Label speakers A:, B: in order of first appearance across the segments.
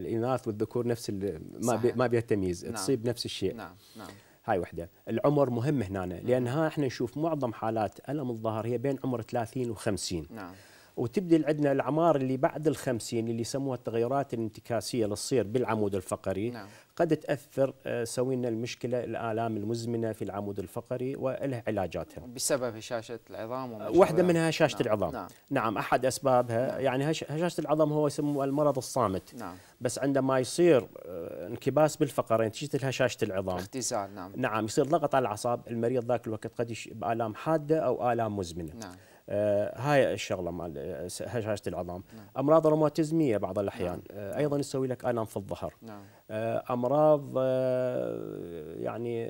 A: الاناث والذكور نفس ما ما بيها تمييز نعم. تصيب نفس الشيء نعم نعم هاي وحده العمر مهم هنا لان ها احنا نشوف معظم حالات الم الظهر هي بين عمر 30 و50 نعم وتبدل عندنا الاعمار اللي بعد الخمسين اللي يسموها التغيرات الانتكاسيه اللي تصير بالعمود الفقري نعم. قد تاثر تسوي آه، لنا المشكله الالام المزمنه في العمود الفقري وإلها علاجاتها
B: بسبب هشاشه العظام واحده منها
A: نعم. هشاشه نعم. العظام نعم. نعم احد اسبابها نعم. يعني هشاشه العظام هو يسموه المرض الصامت نعم. بس عندما يصير آه، انكباس بالفقرين نتيجة هشاشه العظام
B: اختزال نعم
A: نعم يصير ضغط على الاعصاب المريض ذاك الوقت قد يش بالام حاده او الام مزمنه نعم. آه، هاي الشغله مال هشاشه آه، العظام نعم. امراض روماتيزميه بعض الاحيان نعم. آه، ايضا يسوي لك الام في الظهر نعم. امراض يعني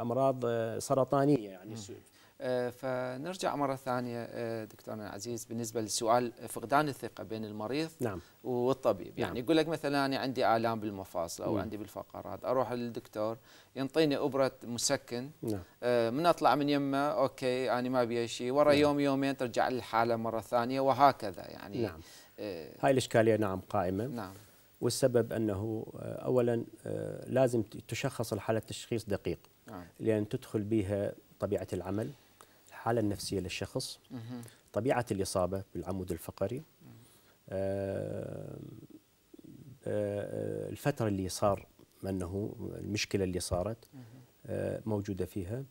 A: امراض سرطانيه يعني نعم.
B: آه، فنرجع مرة ثانية آه، دكتورنا العزيز بالنسبة لسؤال فقدان الثقة بين المريض نعم. والطبيب يعني نعم. يعني يقول لك مثلا أنا عندي آلام بالمفاصل أو مم. عندي بالفقرات أروح للدكتور ينطيني إبرة مسكن نعم. آه، من أطلع من يمه أوكي أنا ما بيها شيء ورا نعم. يوم يومين ترجع الحالة مرة ثانية وهكذا يعني نعم. آه هاي
A: الإشكالية نعم قائمة نعم والسبب أنه أولا لازم تشخص الحالة تشخيص دقيق نعم. لأن تدخل بها طبيعة العمل الحالة النفسية للشخص طبيعة الإصابة بالعمود الفقري آه، آه، الفترة اللي صار انه المشكلة اللي صارت آه، موجودة فيها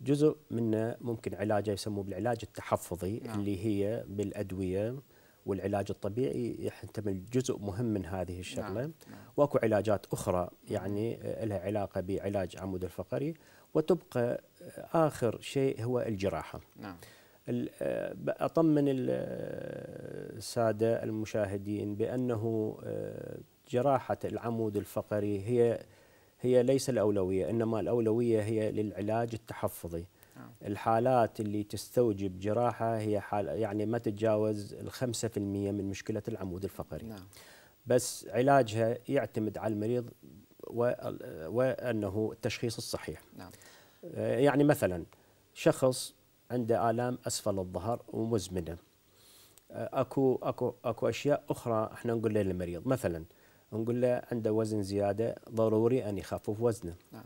A: جزء منه ممكن علاجه يسموه بالعلاج التحفظي نعم. اللي هي بالأدوية والعلاج الطبيعي يحتمل جزء مهم من هذه نعم، الشغله نعم. واكو علاجات اخرى يعني لها علاقه بعلاج عمود الفقري وتبقى آخر شيء هو الجراحة نعم آه، أطمن السادة آه، المشاهدين بأنه آه، جراحة العمود الفقري هي هي ليس الأولوية إنما الأولوية هي للعلاج التحفظي نعم. الحالات اللي تستوجب جراحة هي حال يعني ما تتجاوز الخمسة في المية من مشكلة العمود الفقري نعم. بس علاجها يعتمد على المريض وأنه التشخيص الصحيح نعم. آه، يعني مثلا شخص عنده آلام أسفل الظهر ومزمنة آه، اكو اكو اكو اشياء اخرى احنا نقول له للمريض مثلا نقول له عنده وزن زياده ضروري ان يخفف وزنه نعم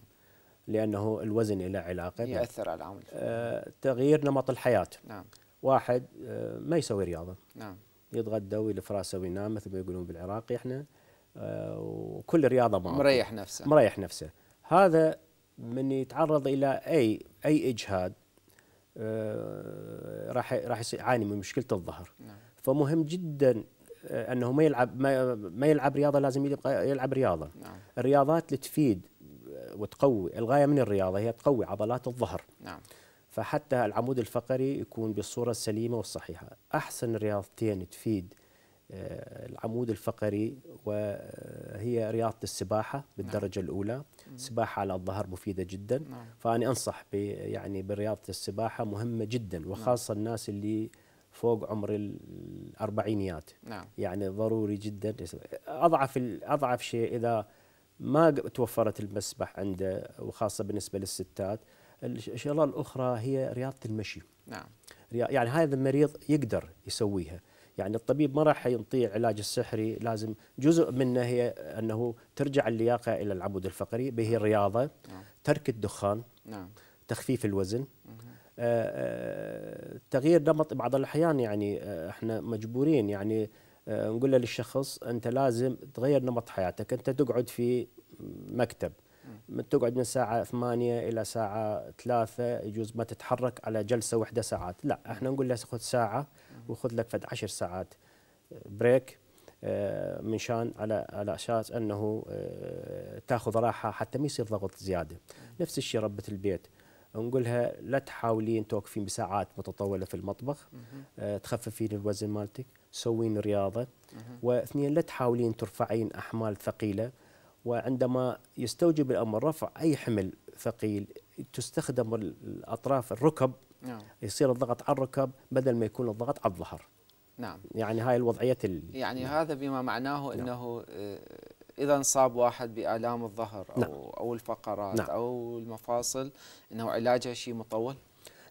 A: لانه الوزن له علاقه ياثر على العمل آه تغيير نمط الحياه نعم واحد آه ما يسوي رياضه نعم يتغدى ويلف راسه وينام مثل ما يقولون بالعراقي احنا وكل رياضه معه مريح نفسه مريح نفسه هذا من يتعرض الى اي اي اجهاد آه، راح راح يعاني من مشكله الظهر نعم. فمهم جدا آه، انه ما يلعب ما يلعب رياضه لازم يبقى يلعب رياضه نعم. الرياضات اللي تفيد آه، وتقوي الغايه من الرياضه هي تقوي عضلات الظهر نعم فحتى العمود الفقري يكون بالصوره السليمه والصحيحه احسن رياضتين تفيد آه، العمود الفقري وهي رياضة السباحة نعم. بالدرجة نعم. الأولى السباحة على الظهر مفيدة جدا نعم. فأنا أنصح يعني برياضة السباحة مهمة جدا نعم. وخاصة نعم. الناس اللي فوق عمر الأربعينيات نعم. يعني ضروري جدا أضعف أضعف شيء إذا ما توفرت المسبح عنده وخاصة بالنسبة للستات الشغلة الأخرى هي رياضة المشي نعم يعني هذا المريض يقدر يسويها يعني الطبيب ما راح ينطي علاج السحري لازم جزء منه هي أنه ترجع اللياقة إلى العمود الفقري به نعم. الرياضة نعم. ترك الدخان نعم. تخفيف الوزن آه، آه، تغيير نمط بعض الأحيان يعني آه، احنا مجبورين يعني نقول للشخص أنت لازم تغير نمط حياتك أنت تقعد في مكتب تقعد من الساعة 8 إلى ساعة 3 يجوز ما تتحرك على جلسة واحدة ساعات لا احنا نقول له خذ ساعة وخذ لك فد 10 ساعات بريك آه، آه، من شان على على اساس انه آه، تاخذ راحه حتى ما يصير ضغط زياده نفس الشيء ربه البيت نقولها لا تحاولين توقفين بساعات متطوله في المطبخ تخففين الوزن مالتك سوين رياضه واثنين لا تحاولين ترفعين احمال ثقيله وعندما يستوجب الامر رفع اي حمل ثقيل تستخدم الاطراف الركب نعم. يصير الضغط على الركب بدل ما يكون الضغط على الظهر نعم يعني هاي الوضعية اللي
B: يعني نعم. هذا بما معناه نعم. أنه آه، إذا انصاب واحد بآلام الظهر أو, نعم. أو الفقرات نعم. أو المفاصل أنه علاجها شيء مطول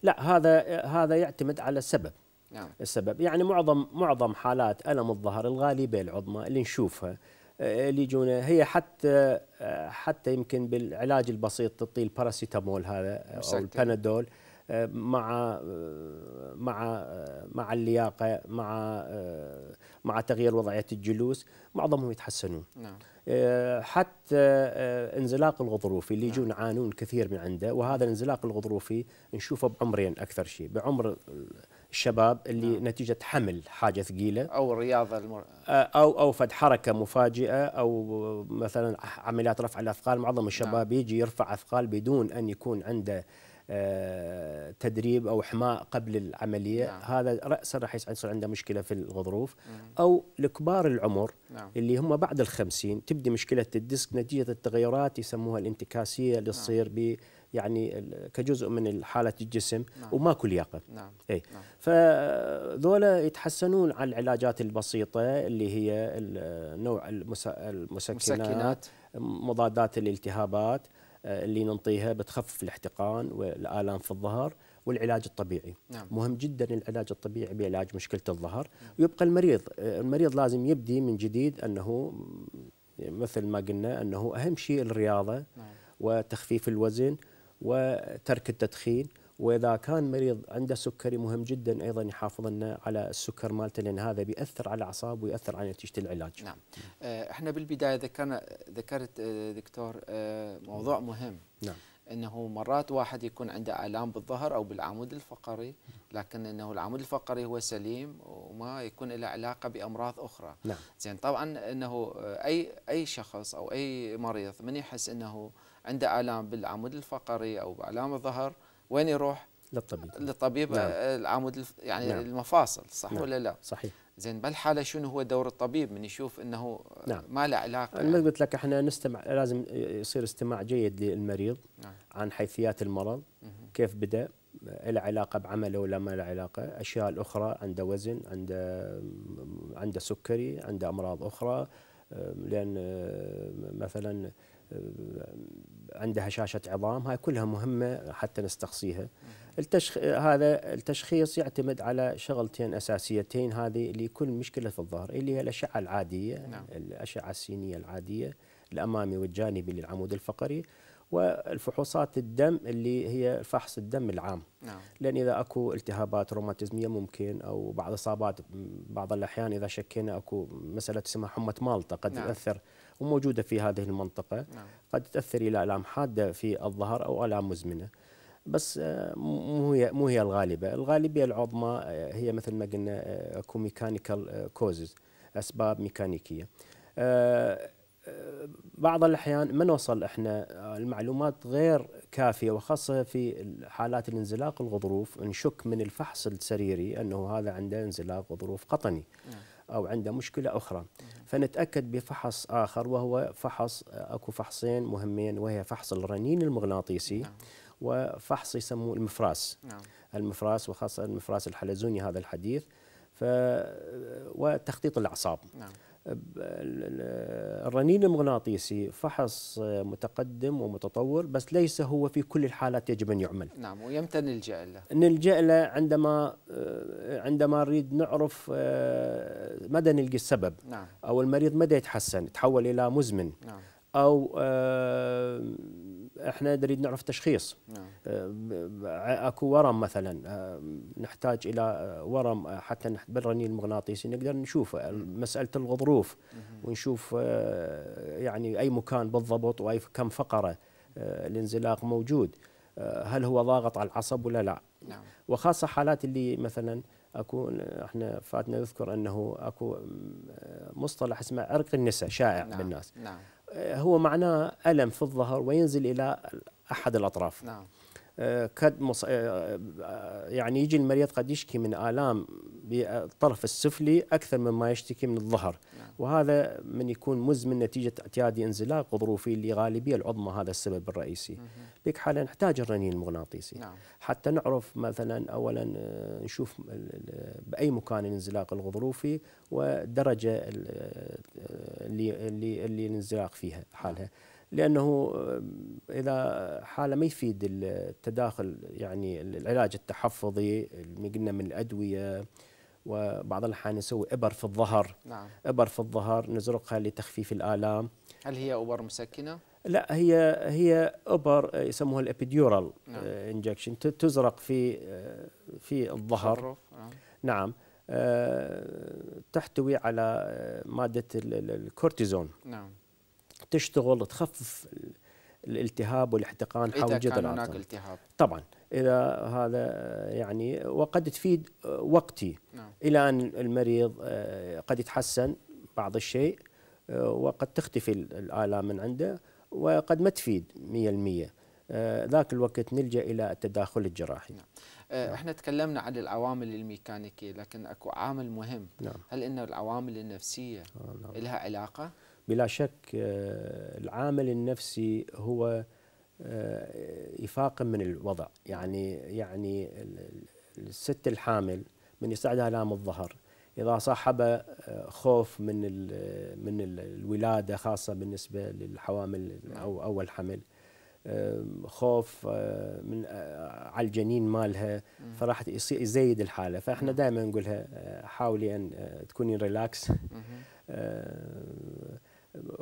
A: لا هذا هذا يعتمد على السبب نعم. السبب يعني معظم معظم حالات ألم الظهر الغالبية العظمى اللي نشوفها آه، اللي يجونا هي حتى آه، حتى يمكن بالعلاج البسيط تطيل الباراسيتامول هذا او البنادول مع مع مع اللياقه مع مع تغيير وضعيه الجلوس معظمهم يتحسنون نعم. حتى آه، انزلاق الغضروفي اللي نعم. يجون يعانون كثير من عنده وهذا الانزلاق الغضروفي نشوفه بعمرين اكثر شيء بعمر الشباب اللي نعم. نتيجه حمل حاجه ثقيله
B: او الرياضه المر...
A: آه، او او فد حركه مفاجئه او مثلا عمليات رفع الاثقال معظم الشباب نعم. يجي يرفع اثقال بدون ان يكون عنده آه، تدريب او حماء قبل العمليه نعم. هذا راسا راح يصير عنده مشكله في الغضروف نعم. او لكبار العمر نعم. اللي هم بعد ال50 تبدي مشكله الديسك نتيجه التغيرات يسموها الانتكاسيه اللي نعم. تصير نعم. يعني كجزء من حاله الجسم نعم. وما كل لياقه نعم. اي نعم. فذولا يتحسنون على العلاجات البسيطه اللي هي نوع المسكنات, المسكنات. مضادات الالتهابات آه، اللي ننطيها بتخفف الاحتقان والآلام في الظهر والعلاج الطبيعي نعم. مهم جدا العلاج الطبيعي بعلاج مشكلة الظهر ويبقى المريض آه، المريض لازم يبدي من جديد أنه يعني مثل ما قلنا أنه أهم شيء الرياضة نعم. وتخفيف الوزن وترك التدخين واذا كان مريض عنده سكري مهم جدا ايضا يحافظ لنا على السكر مالته لان هذا بياثر على الاعصاب وياثر على نتيجه العلاج. نعم.
B: آه، احنا بالبدايه ذكرنا ذكرت آه، دكتور آه، موضوع نعم. مهم. نعم. انه مرات واحد يكون عنده الام بالظهر او بالعمود الفقري لكن انه العمود الفقري هو سليم وما يكون له علاقه بامراض اخرى نعم. زين طبعا انه اي اي شخص او اي مريض من يحس انه عنده الام بالعمود الفقري او بالام الظهر وين يروح؟ للطبيب للطبيب نعم. آه، العمود يعني نعم. المفاصل صح نعم. ولا لا؟ صحيح زين بالحاله شنو هو دور الطبيب من يشوف انه نعم. ما له علاقه انا
A: قلت لك احنا نستمع لازم يصير استماع جيد للمريض نعم. عن حيثيات المرض مه. كيف بدا له علاقه بعمله ولا ما له علاقه اشياء الاخرى عنده وزن عنده عنده سكري عنده امراض اخرى آه، لان آه، مثلا عندها شاشه عظام هاي كلها مهمة حتى نستقصيها التشخ... هذا التشخيص يعتمد على شغلتين أساسيتين هذه لكل مشكلة في الظهر اللي هي الأشعة العادية نعم. الأشعة السينية العادية الأمامي والجانبي للعمود الفقري والفحوصات الدم اللي هي فحص الدم العام نعم. لان اذا اكو التهابات روماتيزميه ممكن او بعض اصابات بعض الاحيان اذا شكينا اكو مساله اسمها حمى مالطا قد نعم. تاثر وموجوده في هذه المنطقه نعم. قد تاثر الى الام حاده في الظهر او الام مزمنه بس آه، مو هي مو هي الغالبه الغالبيه العظمى آه، هي مثل ما قلنا آه، اكو ميكانيكال كوزز اسباب ميكانيكيه بعض الأحيان ما نوصل إحنا آه، المعلومات غير كافية وخاصة في حالات الانزلاق الغضروف نشك من الفحص السريري أنه هذا عنده انزلاق غضروف قطني نعم. أو عنده مشكلة أخرى نعم. فنتأكد بفحص آخر وهو فحص آه، أكو فحصين مهمين وهي فحص الرنين المغناطيسي نعم. وفحص يسموه المفراس المفراس وخاصة المفراس الحلزوني هذا الحديث ف... آه، وتخطيط الأعصاب نعم. الرنين المغناطيسي فحص متقدم ومتطور بس ليس هو في كل الحالات يجب ان يعمل
B: نعم ويمتى نلجا له
A: نلجا له عندما عندما نريد نعرف آه، مدى نلقي السبب نعم. او المريض مدى يتحسن تحول الى مزمن نعم. او آه، احنا نريد نعرف تشخيص نعم. آه، اكو ورم مثلا آه، نحتاج الى آه، ورم حتى بالرنين المغناطيسي نقدر نشوف مساله الغضروف ونشوف يعني اي مكان بالضبط واي كم فقره الانزلاق موجود هل هو ضاغط على العصب ولا لا نعم. وخاصه حالات اللي مثلا اكو احنا فاتنا نذكر انه اكو مصطلح اسمه عرق النساء شائع نعم. بالناس نعم. هو معناه ألم في الظهر وينزل إلى أحد الأطراف نعم قد مص... آه، آه، يعني يجي المريض قد يشكي من آلام بالطرف السفلي أكثر مما يشتكي من الظهر نعم. وهذا من يكون مزمن نتيجة اعتيادي انزلاق غضروفي اللي العظمى هذا السبب الرئيسي بك حالة نحتاج الرنين المغناطيسي نعم. حتى نعرف مثلا أولا آه، نشوف بأي مكان الانزلاق الغضروفي ودرجة اللي, اللي, اللي الانزلاق فيها حالها لانه آه، اذا حاله ما يفيد التداخل يعني العلاج التحفظي اللي قلنا من الادويه وبعض الاحيان نسوي ابر في الظهر نعم. ابر في الظهر نزرقها لتخفيف الالام
B: هل هي ابر مسكنه
A: لا هي هي ابر يسموها الابيديورال نعم. انجكشن آه، تزرق في آه، في الظهر نعم, نعم. تحتوي على ماده الكورتيزون نعم تشتغل تخفف الالتهاب والاحتقان حول إذا كان هناك التهاب طبعا إذا هذا يعني وقد تفيد آه، وقتي نعم. إلى أن المريض آه، قد يتحسن بعض الشيء آه، وقد تختفي الآلام من عنده وقد ما تفيد 100% ذاك الوقت نلجا الى التداخل الجراحي نعم.
B: نعم. احنا تكلمنا عن العوامل الميكانيكيه لكن اكو عامل مهم نعم. هل ان العوامل النفسيه نعم. لها علاقه
A: بلا شك آه، العامل النفسي هو يفاقم آه، من الوضع يعني يعني الست الحامل من يساعدها الام الظهر اذا صاحب آه، خوف من من الولاده خاصه بالنسبه للحوامل او اول حمل خوف من على الجنين مالها فراح يزيد الحاله فاحنا نعم. دائما نقولها حاولي ان تكوني ريلاكس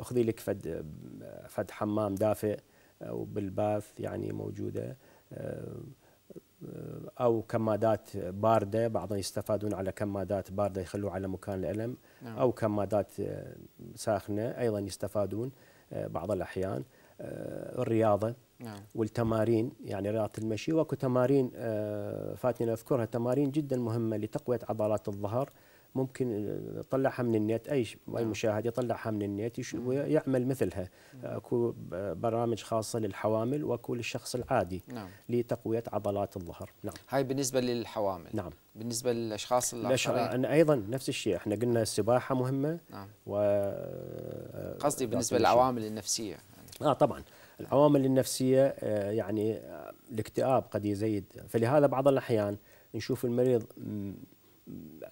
A: اخذي لك فد فد حمام دافئ آه، وبالباث يعني موجوده آه، آه، او كمادات بارده بعضهم يستفادون على كمادات بارده يخلوها على مكان الالم نعم. او كمادات ساخنه ايضا يستفادون بعض الاحيان الرياضه نعم. والتمارين يعني رياضه المشي واكو تمارين فاتني اذكرها تمارين جدا مهمه لتقويه عضلات الظهر ممكن يطلعها من النت اي اي نعم. مشاهد يطلعها من النت نعم. ويعمل مثلها نعم. اكو برامج خاصه للحوامل واكو للشخص العادي نعم. لتقويه عضلات الظهر نعم
B: هاي بالنسبه للحوامل نعم بالنسبه للاشخاص الاخرين
A: ايضا نفس الشيء احنا قلنا السباحه مهمه نعم و قصدي بالنسبه للعوامل النفسيه يعني. اه طبعا العوامل النفسيه آه، يعني آه، الاكتئاب قد يزيد فلهذا بعض الاحيان نشوف المريض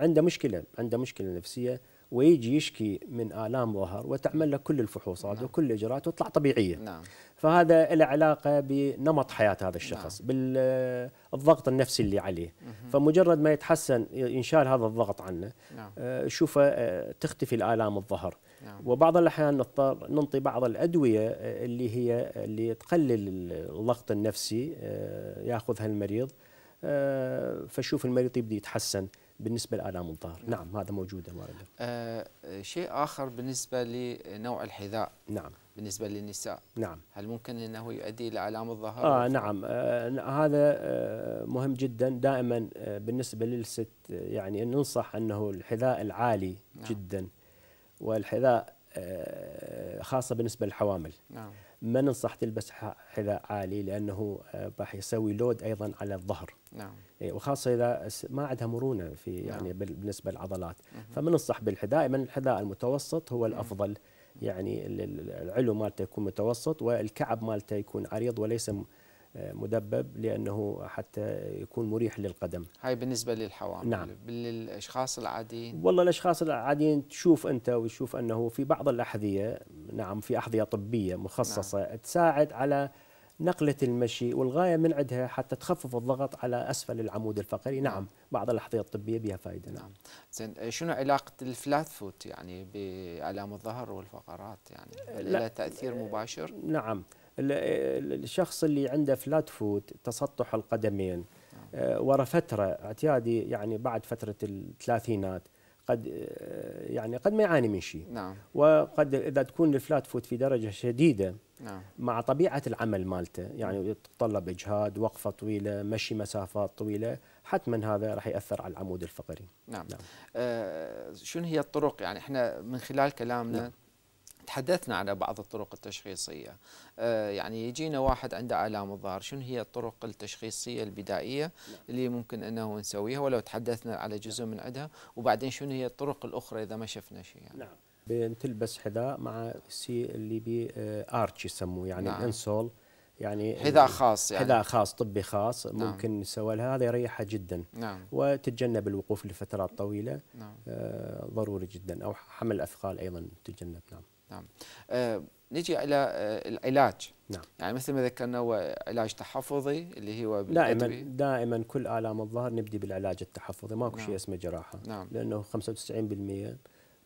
A: عنده مشكله عنده مشكله نفسيه ويجي يشكي من آلام ظهر وتعمل له كل الفحوصات نعم. وكل الإجراءات وتطلع طبيعية نعم. فهذا له علاقة بنمط حياة هذا نعم. الشخص نعم. بالضغط النفسي اللي عليه مه. فمجرد ما يتحسن ينشال هذا الضغط عنه نعم. آه، شوفه آه، تختفي الآلام الظهر نعم. وبعض الأحيان نضطر ننطي بعض الأدوية آه، اللي هي اللي تقلل الضغط النفسي ياخذها المريض فشوف المريض يبدأ يتحسن بالنسبه لالام الظهر نعم. نعم هذا موجود وارده
B: آه شيء اخر بالنسبه لنوع الحذاء نعم بالنسبه للنساء نعم هل ممكن انه يؤدي الى الام الظهر اه نعم
A: آه هذا آه مهم جدا دائما آه بالنسبه للست آه، يعني ننصح انه الحذاء العالي نعم. جدا والحذاء آه خاصه بالنسبه للحوامل نعم ما ننصح تلبس حذاء عالي لانه آه، راح يسوي لود ايضا على الظهر نعم إيه، وخاصه اذا ما عندها مرونه في نعم. يعني نعم. بالنسبه للعضلات فما ننصح بالحذاء من الحذاء المتوسط هو الافضل نعم. يعني العلو مالته يكون متوسط والكعب مالته يكون عريض وليس آه، مدبب لانه حتى يكون مريح للقدم.
B: هاي بالنسبه للحوامل نعم. بالاشخاص العاديين والله
A: الاشخاص العاديين تشوف انت وتشوف انه في بعض الاحذيه نعم في أحذية طبية نعم. مخصصة نعم. تساعد على نقلة المشي والغاية من عندها حتى تخفف الضغط على أسفل العمود الفقري نعم, نعم. بعض الأحذية الطبية بها فائدة نعم. نعم
B: زين شنو علاقة الفلات فوت يعني بآلام الظهر والفقرات يعني هل لها
A: تأثير مباشر؟ نعم الشخص اللي عنده فلات فوت تسطح القدمين نعم. آه، ورا فترة اعتيادي يعني بعد فترة الثلاثينات قد يعني قد ما يعاني من شيء نعم. وقد اذا تكون الفلات فوت في درجه شديده نعم. مع طبيعه العمل مالته يعني يتطلب اجهاد وقفه طويله مشي مسافات طويله حتما هذا راح ياثر على العمود الفقري
B: نعم, نعم. آه شنو هي الطرق يعني احنا من خلال كلامنا نعم. تحدثنا على بعض الطرق التشخيصية آه، يعني يجينا واحد عنده آلام الظهر شنو هي الطرق التشخيصية البدائية نعم. اللي ممكن أنه نسويها ولو تحدثنا على جزء نعم. من عدها وبعدين شنو هي الطرق الأخرى إذا ما شفنا شيء يعني. نعم
A: بنتلبس حذاء مع سي اللي بي ارتش آه، يسموه يعني نعم. الانسول يعني حذاء خاص يعني حذاء خاص طبي خاص نعم. ممكن نسوي لها هذا يريحها جدا نعم. وتتجنب الوقوف لفترات طويله نعم. آه ضروري جدا او حمل اثقال ايضا تتجنب نعم نعم آه
B: نجي الى آه العلاج نعم يعني مثل ما ذكرنا هو علاج تحفظي اللي هو دائما
A: دائما كل الام الظهر نبدي بالعلاج التحفظي ماكو نعم. شيء اسمه جراحه نعم. لانه 95%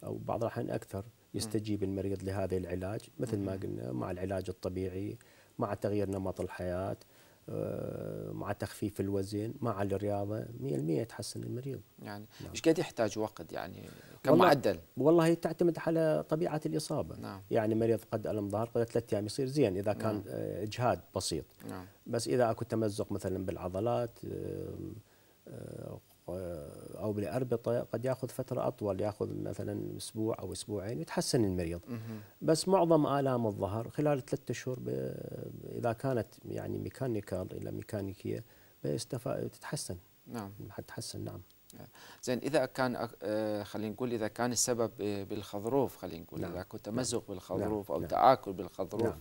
A: او بعض الاحيان اكثر يستجيب المريض لهذا العلاج مثل ما قلنا مع العلاج الطبيعي مع تغيير نمط الحياه آه، مع تخفيف الوزن مع الرياضه 100% يتحسن المريض
B: يعني نعم. ايش نعم. قد
A: يحتاج وقت
B: يعني كم والله معدل
A: والله تعتمد على طبيعه الاصابه نعم. يعني مريض قد الم ظهر قد ثلاث ايام يصير زين اذا كان نعم. آه، اجهاد بسيط نعم. بس اذا اكو تمزق مثلا بالعضلات او بالاربطه قد ياخذ فتره اطول ياخذ مثلا اسبوع او اسبوعين يتحسن المريض بس معظم الام الظهر خلال ثلاثة اشهر اذا كانت يعني ميكانيكال الى ميكانيكيه تتحسن نعم حتتحسن نعم
B: آه. زين اذا كان آه، خلينا نقول اذا كان السبب آه، بالخضروف خلينا نقول نعم. اذا كنت تمزق نعم. بالخضروف نعم. او نعم. تاكل بالخضروف نعم.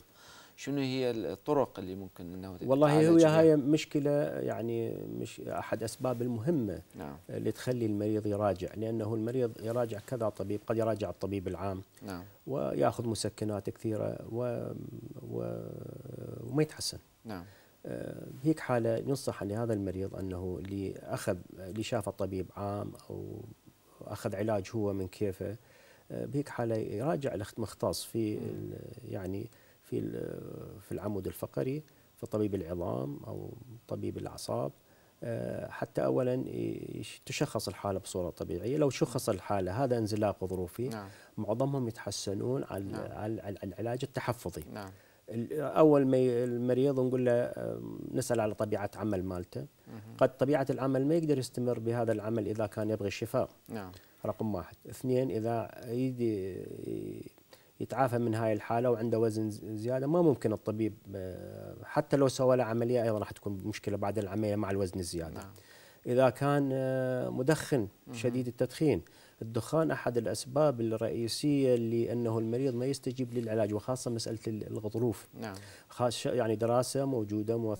B: شنو هي الطرق اللي ممكن انه والله هي هاي
A: مشكله يعني مش احد اسباب المهمه نعم. اللي آه، تخلي المريض يراجع لانه المريض يراجع كذا طبيب قد يراجع الطبيب العام نعم. وياخذ مسكنات كثيره و... و... وما يتحسن نعم آه، هيك حالة ينصح لهذا المريض أنه اللي أخذ اللي شافه الطبيب عام أو أخذ علاج هو من كيفه آه، بهيك حالة يراجع المختص في يعني في في العمود الفقري في طبيب العظام او طبيب الاعصاب آه، حتى اولا تشخص الحاله بصوره طبيعيه لو شخص الحاله هذا انزلاق ظروفي نعم. معظمهم يتحسنون على, نعم. على العلاج التحفظي نعم. اول ما المريض نقول له آه، نسال على طبيعه عمل مالته قد طبيعه العمل ما يقدر يستمر بهذا العمل اذا كان يبغي الشفاء نعم. رقم واحد اثنين اذا يدي يتعافى من هاي الحالة وعنده وزن زيادة ما ممكن الطبيب آه، حتى لو سوى له عملية أيضا راح تكون مشكلة بعد العملية مع الوزن الزيادة نعم. إذا كان آه، مدخن شديد التدخين الدخان أحد الأسباب الرئيسية لأنه المريض ما يستجيب للعلاج وخاصة مسألة الغضروف نعم. يعني دراسة موجودة